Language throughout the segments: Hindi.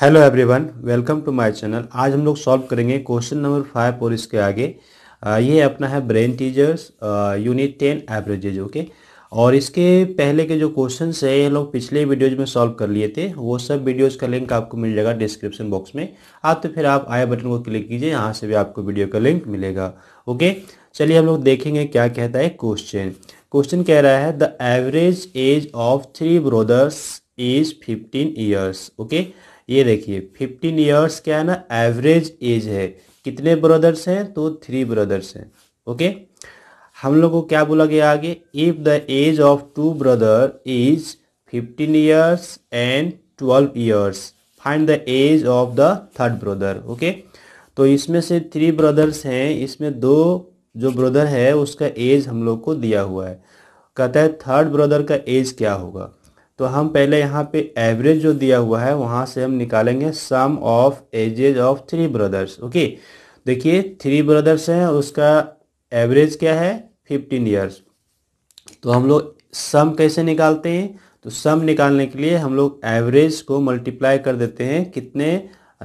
Hello everyone welcome to my channel आज हम लोग सॉल्व करेंगे क्वेश्चन नंबर फाइव और इसके आगे ये अपना है brain teasers unit ten averages okay और इसके पहले के जो क्वेश्चन है ये लोग पिछले वीडियोज में सॉल्व कर लिए थे वो सब वीडियोज का लिंक आपको मिल जाएगा डिस्क्रिप्शन बॉक्स में आप तो फिर आप आई बटन को क्लिक कीजिए यहाँ से भी आपको वीडियो का लिंक मिलेगा ओके चलिए हम लोग देखेंगे क्या कहता है क्वेश्चन क्वेश्चन कह रहा है the average age of three brothers is fifteen years okay okay? ये देखिए फिफ्टीन ईयर्स क्या है ना एवरेज एज है कितने ब्रदर्स हैं तो थ्री ब्रदर्स हैं ओके हम लोग को क्या बोला गया आगे if the age of two brother is fifteen years and twelve years find the age of the third brother okay तो इसमें से थ्री ब्रदर्स हैं इसमें दो जो ब्रदर है उसका एज हम लोग को दिया हुआ है कहता है थर्ड ब्रदर का एज क्या होगा तो हम पहले यहाँ पे एवरेज जो दिया हुआ है वहाँ से हम निकालेंगे sum of ages of three brothers okay देखिए थ्री ब्रदर्स हैं उसका एवरेज क्या है फिफ्टीन ईयर्स तो हम लोग सम कैसे निकालते हैं तो सम निकालने के लिए हम लोग एवरेज को मल्टीप्लाई कर देते हैं कितने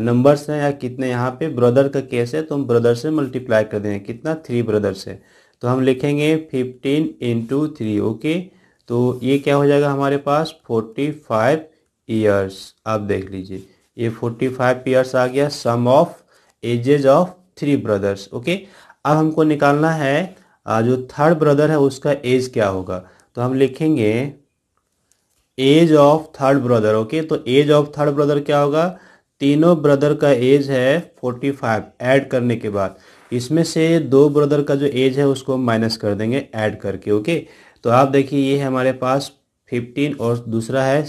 नंबर्स हैं या कितने यहाँ पे ब्रदर का केस है तो हम ब्रदर से मल्टीप्लाई कर देंगे कितना थ्री ब्रदर से तो हम लिखेंगे फिफ्टीन इंटू थ्री ओके तो ये क्या हो जाएगा हमारे पास फोर्टी फाइव ईयर्स आप देख लीजिए ये फोर्टी फाइव ईयर्स आ गया sum of ages of three brothers okay अब हमको निकालना है जो थर्ड ब्रदर है उसका एज क्या होगा तो हम लिखेंगे age of third brother okay तो एज ऑफ थर्ड ब्रदर क्या होगा तीनों ब्रदर का एज है फोर्टी फाइव ऐड करने के बाद इसमें से दो ब्रदर का जो एज है उसको माइनस कर देंगे ऐड करके ओके तो आप देखिए ये है हमारे पास फिफ्टीन और दूसरा है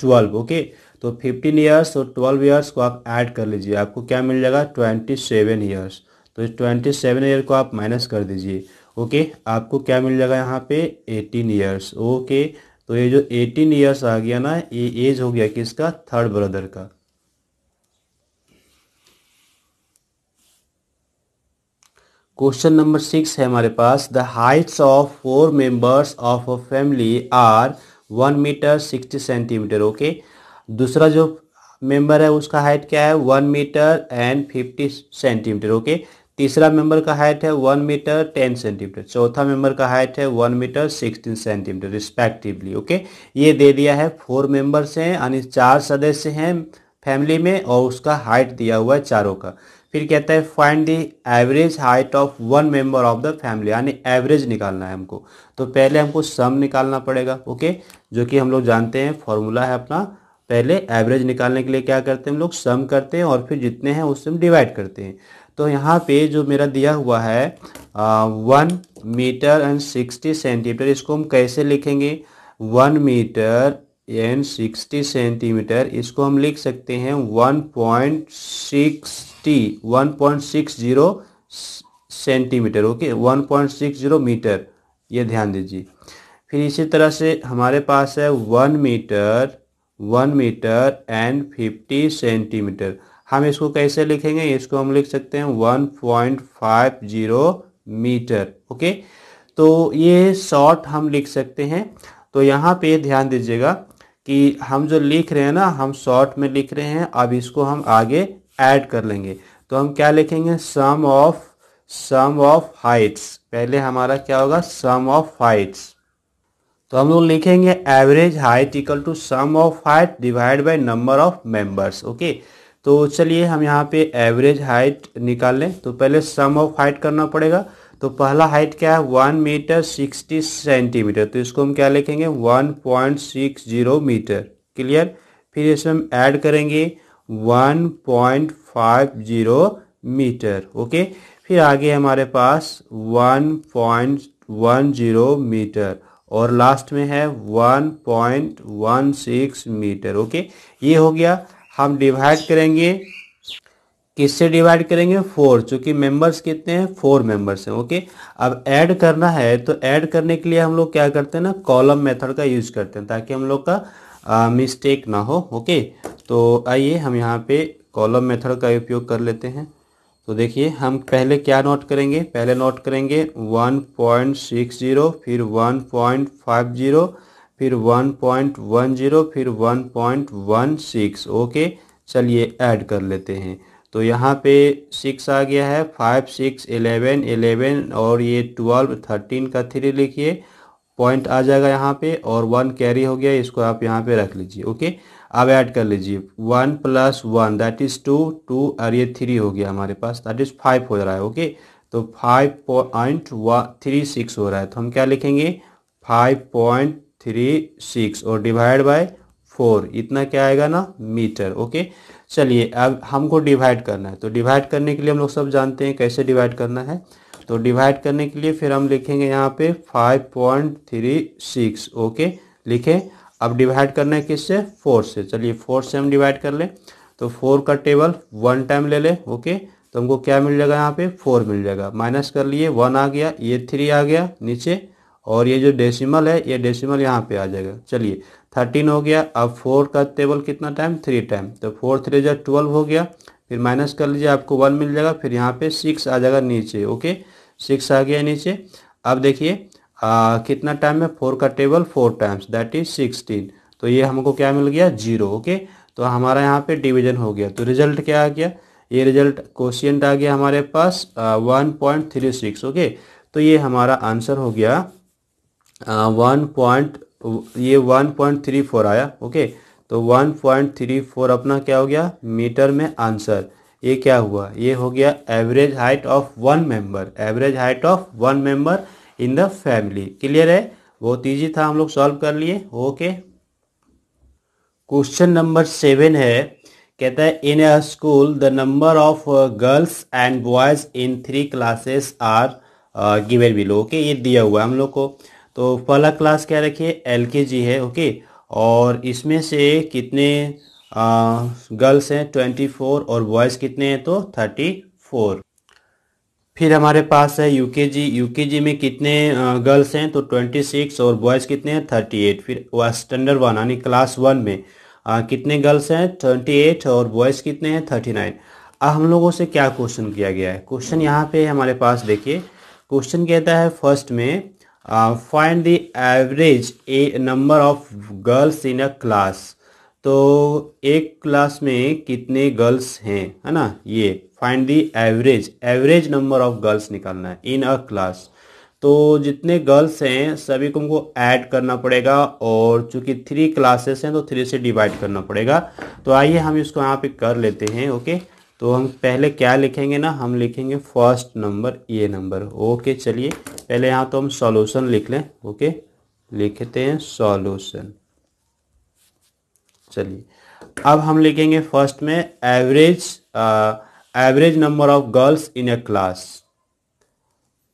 ट्वेल्व ओके तो फिफ्टीन ईयर्स और ट्वेल्व ईयर्स को आप ऐड कर लीजिए आपको क्या मिल जाएगा ट्वेंटी सेवन ईयर्स तो इस ट्वेंटी सेवन ईयर को आप माइनस कर दीजिए ओके आपको क्या मिल जाएगा यहाँ पे एटीन ईयर्स ओके तो ये जो एटीन ईयर्स आ गया ना ये एज हो गया किसका थर्ड ब्रदर का क्वेश्चन नंबर सिक्स है हमारे पास the heights of four members of a family are one metre sixty centimetre okay दूसरा जो मेंबर है उसका हाइट क्या है one metre and fifty centimetre okay तीसरा मेंबर का हाइट है वन मीटर टेन सेंटीमीटर चौथा मेंबर का हाइट है one metre sixteen centimetre respectively okay ये दे दिया है फोर मेंबर्स हैं यानी चार सदस्य हैं फैमिली में और उसका हाइट दिया हुआ है चारों का फिर कहता है find the average height of one member of the family यानी एवरेज निकालना है हमको तो पहले हमको सम निकालना पड़ेगा ओके जो कि हम लोग जानते हैं फॉर्मूला है अपना पहले एवरेज निकालने के लिए क्या करते हैं हम लोग सम करते हैं और फिर जितने हैं उससे हम डिवाइड करते हैं तो यहाँ पे जो मेरा दिया हुआ है one metre and sixty centimetre इसको हम कैसे लिखेंगे one metre and sixty centimetre इसको हम लिख सकते हैं one point sixty one point six zero centimetre okay one point six zero metre ये ध्यान दीजिए फिर इसी तरह से हमारे पास है one metre one metre and fifty centimetre हम इसको कैसे लिखेंगे इसको हम लिख सकते हैं one point five zero metre okay तो ये शॉर्ट हम लिख सकते हैं तो यहाँ पे ध्यान दीजिएगा कि हम जो लिख रहे हैं ना हम शॉर्ट में लिख रहे हैं अब इसको हम आगे ऐड कर लेंगे तो हम क्या लिखेंगे sum of sum of heights पहले हमारा क्या होगा सम ऑफ हाइट्स तो हम लोग लिखेंगे average height equal to sum of height divide by number of members okay तो चलिए हम यहाँ पे एवरेज हाइट निकाल लें तो पहले सम ऑफ हाइट करना पड़ेगा तो पहला हाइट क्या है वन मीटर सिक्सटी सेंटीमीटर तो इसको हम क्या लिखेंगे one point six zero metre clear फिर इसमें हम ऐड करेंगे one point five zero metre okay फिर आगे हमारे पास one point one zero metre और लास्ट में है one point one six metre okay ये हो गया हम डिवाइड करेंगे किससे डिवाइड करेंगे फोर चूंकि मेंबर्स कितने हैं फोर मेंबर्स हैं ओके अब ऐड करना है तो ऐड करने के लिए हम लोग क्या करते हैं ना कॉलम मेथड का यूज करते हैं ताकि हम लोग का मिस्टेक ना हो ओके तो आइए हम यहाँ पे कॉलम मेथड का उपयोग कर लेते हैं तो देखिए हम पहले क्या नोट करेंगे पहले नोट करेंगे वन फिर वन फिर वन फिर वन ओके चलिए ऐड कर लेते हैं तो यहाँ पे सिक्स आ गया है फाइव सिक्स एलेवन एलेवन और ये ट्वेल्व थर्टीन का थ्री लिखिए पॉइंट आ जाएगा यहाँ पे और वन कैरी हो गया इसको आप यहाँ पे रख लीजिए ओके अब ऐड कर लीजिए one plus one that is two two और ये थ्री हो गया हमारे पास दैट इज़ फाइव हो रहा है ओके तो फाइव पॉइंट थ्री सिक्स हो रहा है तो हम क्या लिखेंगे फाइव पॉइंट थ्री सिक्स और डिवाइड बाय फोर इतना क्या आएगा ना मीटर ओके चलिए अब हमको डिवाइड करना है तो डिवाइड करने के लिए हम लोग सब जानते हैं कैसे डिवाइड करना है तो डिवाइड करने के लिए फिर हम लिखेंगे यहाँ पे five point three six okay लिखें अब डिवाइड करना है किससे फोर से चलिए फोर से हम डिवाइड कर लें तो फोर का टेबल वन टाइम ले लें ओके तो हमको क्या मिल जाएगा यहाँ पे फोर मिल जाएगा माइनस कर लिए वन आ गया ये थ्री आ गया नीचे और ये जो डेसिमल है ये डेसिमल यहाँ पे आ जाएगा चलिए थर्टीन हो गया अब फोर का टेबल कितना टाइम थ्री टाइम तो फोर थ्री जो ट्वेल्व हो गया फिर माइनस कर लीजिए आपको वन मिल जाएगा फिर यहाँ पे सिक्स आ जाएगा नीचे ओके सिक्स आ गया नीचे अब देखिए कितना टाइम है फोर का table four times that is sixteen तो ये हमको क्या मिल गया जीरो ओके तो हमारा यहाँ पे डिविजन हो गया तो रिजल्ट क्या आ गया ये रिजल्ट क्वेश्चन आ गया हमारे पास one point three six okay तो ये हमारा आंसर हो गया वन uh, पॉइंट ये वन पॉइंट थ्री फोर आया ओके तो वन पॉइंट थ्री फोर अपना क्या हो गया मीटर में आंसर ये क्या हुआ ये हो गया average height of one member average height of one member in the family clear है बहुत ईजी था हम लोग सॉल्व कर लिए ओके क्वेश्चन नंबर सेवन है कहता है in a school the number of girls and boys in three classes are given below okay ये दिया हुआ है हम लोग को तो पहला क्लास क्या रखिए एल के जी है ओके और इसमें से कितने गर्ल्स हैं ट्वेंटी फोर और बॉयज़ कितने हैं तो थर्टी फोर फिर हमारे पास है यूकेजी यूकेजी में कितने गर्ल्स हैं तो ट्वेंटी सिक्स और बॉयज़ कितने हैं थर्टी एट फिर स्टैंडर्ड वन यानी क्लास वन में आ, कितने गर्ल्स हैं ट्वेंटी एट और बॉयज़ कितने हैं थर्टी नाइन अब हम लोगों से क्या क्वेश्चन किया गया है क्वेश्चन यहाँ पे हमारे पास देखिए क्वेश्चन कहता है फर्स्ट में find the average a number of girls in a class तो एक क्लास में कितने गर्ल्स हैं है ना ये find the average average number of girls निकालना है इन अ क्लास तो जितने गर्ल्स हैं सभी को हमको ऐड करना पड़ेगा और चूंकि थ्री क्लासेस हैं तो थ्री से डिवाइड करना पड़ेगा तो आइए हम इसको यहाँ पे कर लेते हैं ओके okay? तो हम पहले क्या लिखेंगे ना हम लिखेंगे फर्स्ट नंबर ये नंबर ओके चलिए पहले यहाँ तो हम सॉल्यूशन लिख लें ओके लिखते हैं सॉल्यूशन चलिए अब हम लिखेंगे फर्स्ट में average average number of girls in a class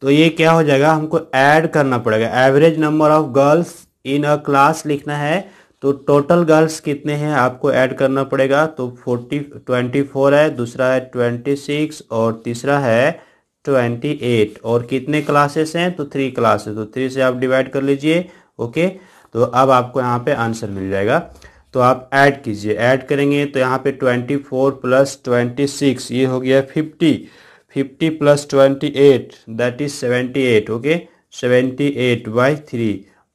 तो ये क्या हो जाएगा हमको ऐड करना पड़ेगा average number of girls in a class लिखना है तो टोटल गर्ल्स कितने हैं आपको ऐड करना पड़ेगा तो फोर्टी ट्वेंटी फोर है दूसरा है ट्वेंटी सिक्स और तीसरा है ट्वेंटी एट और कितने क्लासेस हैं तो थ्री क्लासेस तो थ्री से आप डिवाइड कर लीजिए ओके तो अब आपको यहाँ पे आंसर मिल जाएगा तो आप ऐड कीजिए ऐड करेंगे तो यहाँ पे twenty four plus twenty six ये हो गया fifty fifty plus twenty eight that is seventy eight okay seventy eight by three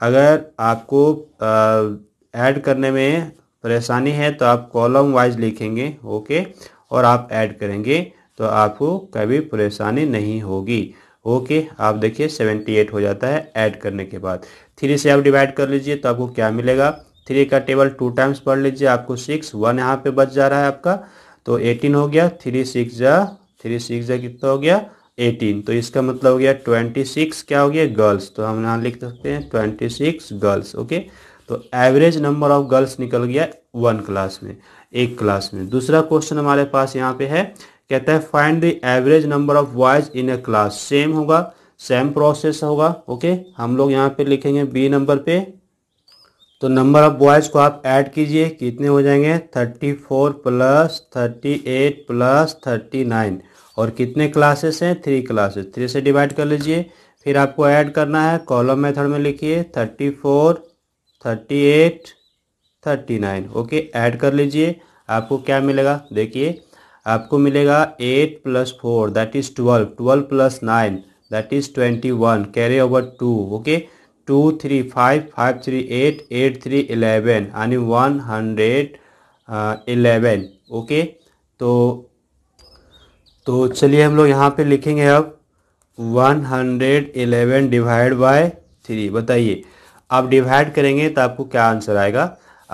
अगर आपको आ, ऐड करने में परेशानी है तो आप कॉलम वाइज लिखेंगे ओके और आप ऐड करेंगे तो आपको कभी परेशानी नहीं होगी ओके आप देखिए 78 हो जाता है ऐड करने के बाद थ्री से आप डिवाइड कर लीजिए तो आपको क्या मिलेगा थ्री का टेबल टू टाइम्स पढ़ लीजिए आपको सिक्स वन यहाँ पे बच जा रहा है आपका तो एटीन हो गया थ्री सिक्स जा थ्री सिक्स जा कितना हो गया एटीन तो इसका मतलब हो गया ट्वेंटी सिक्स क्या हो गया गर्ल्स तो हम यहाँ लिख सकते हैं ट्वेंटी सिक्स गर्ल्स ओके तो एवरेज नंबर ऑफ गर्ल्स निकल गया वन क्लास में एक क्लास में दूसरा क्वेश्चन हमारे पास यहाँ पे है कहता है find the average number of boys in a class same होगा सेम प्रोसेस होगा ओके हम लोग यहाँ पे लिखेंगे बी नंबर पे तो नंबर ऑफ बॉयज़ को आप ऐड कीजिए कितने हो जाएंगे thirty four plus thirty eight plus thirty nine और कितने क्लासेस हैं थ्री क्लासेस थ्री से डिवाइड कर लीजिए फिर आपको ऐड करना है कॉलम मेथड में लिखिए thirty four thirty eight thirty nine okay add कर लीजिए आपको क्या मिलेगा देखिए आपको मिलेगा eight plus four that is twelve twelve plus nine that is twenty one carry over two okay two three five five three eight eight three eleven यानी वन हंड्रेड इलेवन ओके तो तो चलिए हम लोग यहाँ पे लिखेंगे अब one hundred eleven divide by three बताइए आप डिवाइड करेंगे तो आपको क्या आंसर आएगा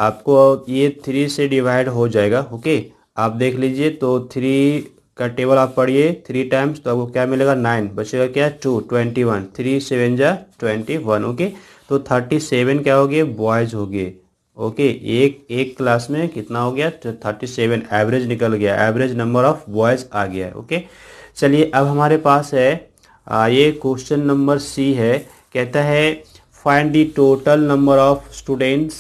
आपको ये थ्री से डिवाइड हो जाएगा ओके आप देख लीजिए तो थ्री का टेबल आप पढ़िए थ्री टाइम्स तो आपको क्या मिलेगा नाइन बचेगा क्या two twenty one three seven जा ट्वेंटी वन ओके तो थर्टी सेवन क्या हो गया बॉयज़ हो गए ओके एक एक क्लास में कितना हो गया तो थर्टी सेवन एवरेज निकल गया एवरेज नंबर ऑफ बॉयज़ आ गया ओके चलिए अब हमारे पास है आ, ये क्वेश्चन नंबर सी है कहता है find the total number of students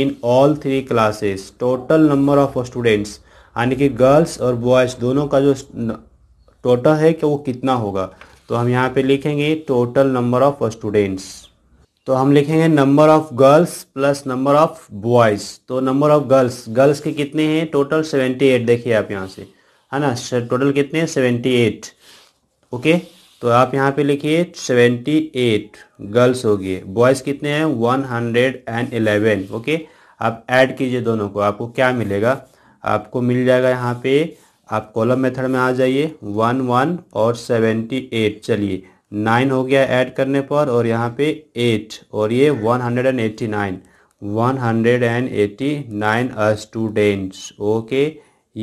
in all three classes total number of students यानी कि गर्ल्स और बॉयज़ दोनों का जो टोटल है कि वो कितना होगा तो हम यहाँ पे लिखेंगे टोटल नंबर ऑफ स्टूडेंट्स तो हम लिखेंगे number of girls plus number of boys तो नंबर ऑफ गर्ल्स गर्ल्स के कितने हैं टोटल सेवेंटी एट देखिए आप यहाँ से है ना टोटल कितने हैं सेवेंटी एट ओके तो आप यहाँ पे लिखिए सेवेंटी एट गर्ल्स हो गए बॉयज़ कितने हैं one hundred and eleven okay आप ऐड कीजिए दोनों को आपको क्या मिलेगा आपको मिल जाएगा यहाँ पे आप कॉलम मेथड में आ जाइए वन वन और सेवेंटी एट चलिए नाइन हो गया ऐड करने पर और यहाँ पे एट और ये one hundred and eighty nine one hundred and eighty nine students okay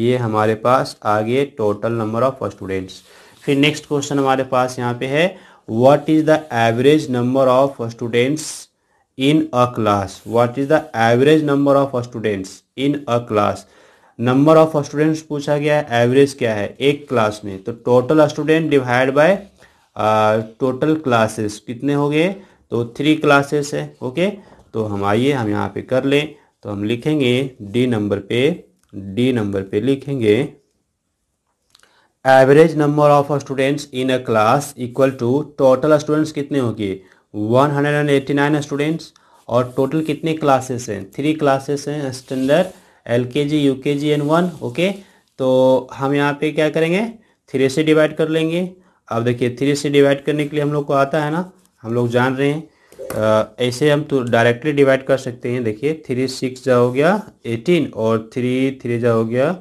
ये हमारे पास आ गए टोटल नंबर ऑफ स्टूडेंट्स फिर नेक्स्ट क्वेश्चन हमारे पास यहाँ पे है what is the average number of students in a class what is the average number of students in a class number of students पूछा गया है एवरेज क्या है एक क्लास में तो total student divide by total classes कितने हो गए तो थ्री क्लासेस है ओके तो हम आइए हम यहाँ पे कर लें तो हम लिखेंगे डी नंबर पे डी नंबर पे लिखेंगे average number of students in a class equal to total students कितने होंगे 189 स्टूडेंट्स और टोटल कितने क्लासेस हैं थ्री क्लासेस हैं standard L K G you के जी एंड वन ओके तो हम यहाँ पे क्या करेंगे थ्री से डिवाइड कर लेंगे अब देखिए थ्री से डिवाइड करने के लिए हम लोग को आता है ना हम लोग जान रहे हैं ऐसे हम तो डायरेक्टली डिवाइड कर सकते हैं देखिए थ्री सिक्स जा हो गया एटीन और थ्री थ्री जा हो गया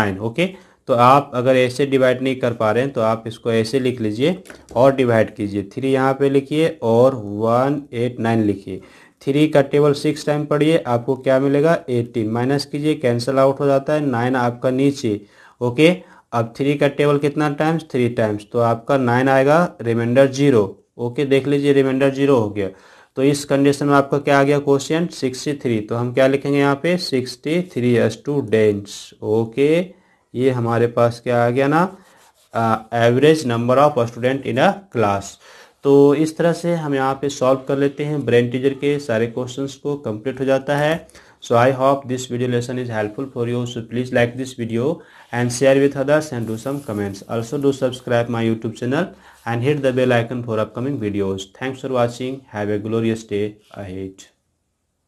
नाइन ओके तो आप अगर ऐसे डिवाइड नहीं कर पा रहे हैं तो आप इसको ऐसे लिख लीजिए और डिवाइड कीजिए थ्री यहाँ पे लिखिए और वन एट नाइन लिखिए थ्री का टेबल सिक्स टाइम पढ़िए आपको क्या मिलेगा एटीन माइनस कीजिए कैंसिल आउट हो जाता है नाइन आपका नीचे ओके अब थ्री का टेबल कितना टाइम्स थ्री टाइम्स तो आपका नाइन आएगा रिमाइंडर जीरो ओके देख लीजिए रिमाइंडर जीरो हो गया तो इस कंडीशन में आपका क्या आ गया क्वेश्चन सिक्सटी थ्री तो हम क्या लिखेंगे यहाँ पे sixty three students okay ये हमारे पास क्या आ गया ना average number of student in a class तो इस तरह से हम यहाँ पे सॉल्व कर लेते हैं ब्रेन टीजर के सारे क्वेश्चंस को कंप्लीट हो जाता है so I hope this video lesson is helpful for you so please like this video and share with others and do some comments also do subscribe my YouTube channel and hit the bell icon for upcoming videos thanks for watching have a glorious day at